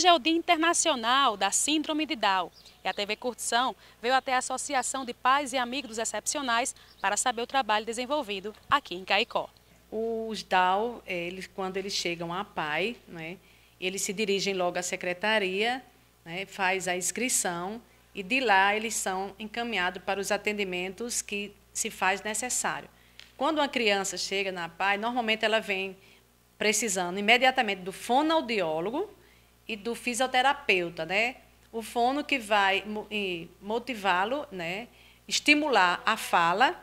Hoje é o Dia Internacional da Síndrome de Down e a TV Curtição veio até a Associação de Pais e Amigos Excepcionais para saber o trabalho desenvolvido aqui em Caicó. Os Down, eles, quando eles chegam a PAI, né, eles se dirigem logo à secretaria, né, faz a inscrição e de lá eles são encaminhados para os atendimentos que se faz necessário. Quando uma criança chega na PAI, normalmente ela vem precisando imediatamente do fonoaudiólogo, e do fisioterapeuta, né? O fono que vai motivá-lo, né? Estimular a fala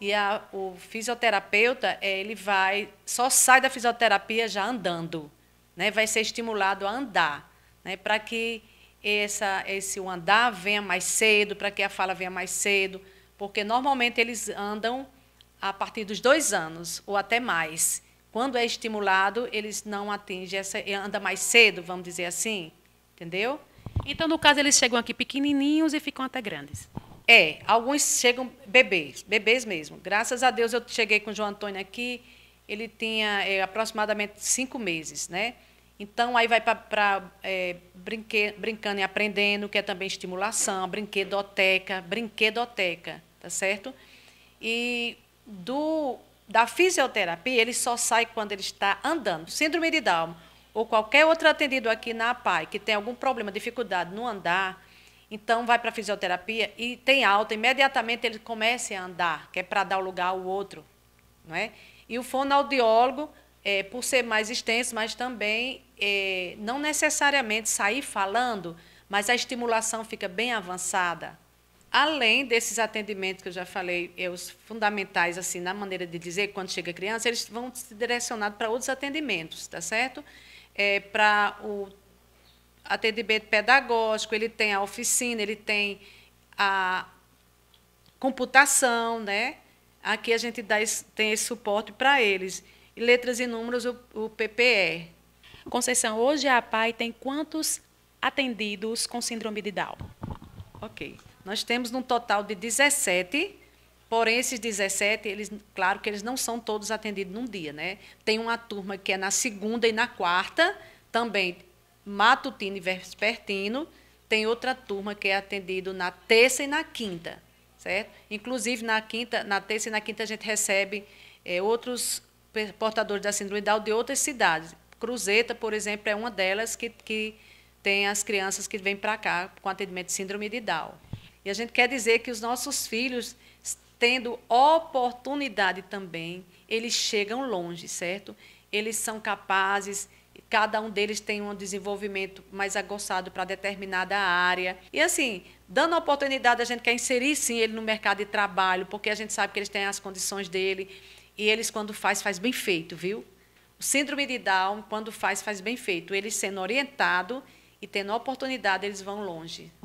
e a, o fisioterapeuta é, ele vai só sai da fisioterapia já andando, né? Vai ser estimulado a andar, né? Para que essa, esse o andar venha mais cedo, para que a fala venha mais cedo, porque normalmente eles andam a partir dos dois anos ou até mais. Quando é estimulado, eles não atingem essa, anda mais cedo, vamos dizer assim, entendeu? Então, no caso, eles chegam aqui pequenininhos e ficam até grandes. É, alguns chegam bebês, bebês mesmo. Graças a Deus eu cheguei com o João Antônio aqui, ele tinha é, aproximadamente cinco meses, né? Então, aí vai para é, brinque, brincando e aprendendo, que é também estimulação, brinquedoteca, brinquedoteca, tá certo? E do da fisioterapia, ele só sai quando ele está andando. Síndrome de Down ou qualquer outro atendido aqui na APAI que tem algum problema, dificuldade no andar, então vai para a fisioterapia e tem alta, imediatamente ele começa a andar, que é para dar o lugar ao outro. Não é? E o fonoaudiólogo, é, por ser mais extenso, mas também é, não necessariamente sair falando, mas a estimulação fica bem avançada. Além desses atendimentos que eu já falei, é os fundamentais, assim, na maneira de dizer, quando chega a criança, eles vão se direcionar para outros atendimentos, tá certo? É, para o atendimento pedagógico, ele tem a oficina, ele tem a computação, né? Aqui a gente dá esse, tem esse suporte para eles. E letras e números, o, o PPE. Conceição, hoje a PAI tem quantos atendidos com síndrome de Down? Ok. Nós temos num total de 17, porém esses 17, eles, claro que eles não são todos atendidos num dia, né? Tem uma turma que é na segunda e na quarta, também matutino e vespertino, tem outra turma que é atendido na terça e na quinta, certo? Inclusive na quinta, na terça e na quinta a gente recebe é, outros portadores da síndrome Down de outras cidades. Cruzeta, por exemplo, é uma delas que, que tem as crianças que vêm para cá com atendimento de síndrome de Down. E a gente quer dizer que os nossos filhos, tendo oportunidade também, eles chegam longe, certo? Eles são capazes, cada um deles tem um desenvolvimento mais aguçado para determinada área. E assim, dando oportunidade, a gente quer inserir sim ele no mercado de trabalho, porque a gente sabe que eles têm as condições dele. E eles, quando faz, faz bem feito, viu? O síndrome de Down, quando faz, faz bem feito. Eles sendo orientado e tendo oportunidade, eles vão longe.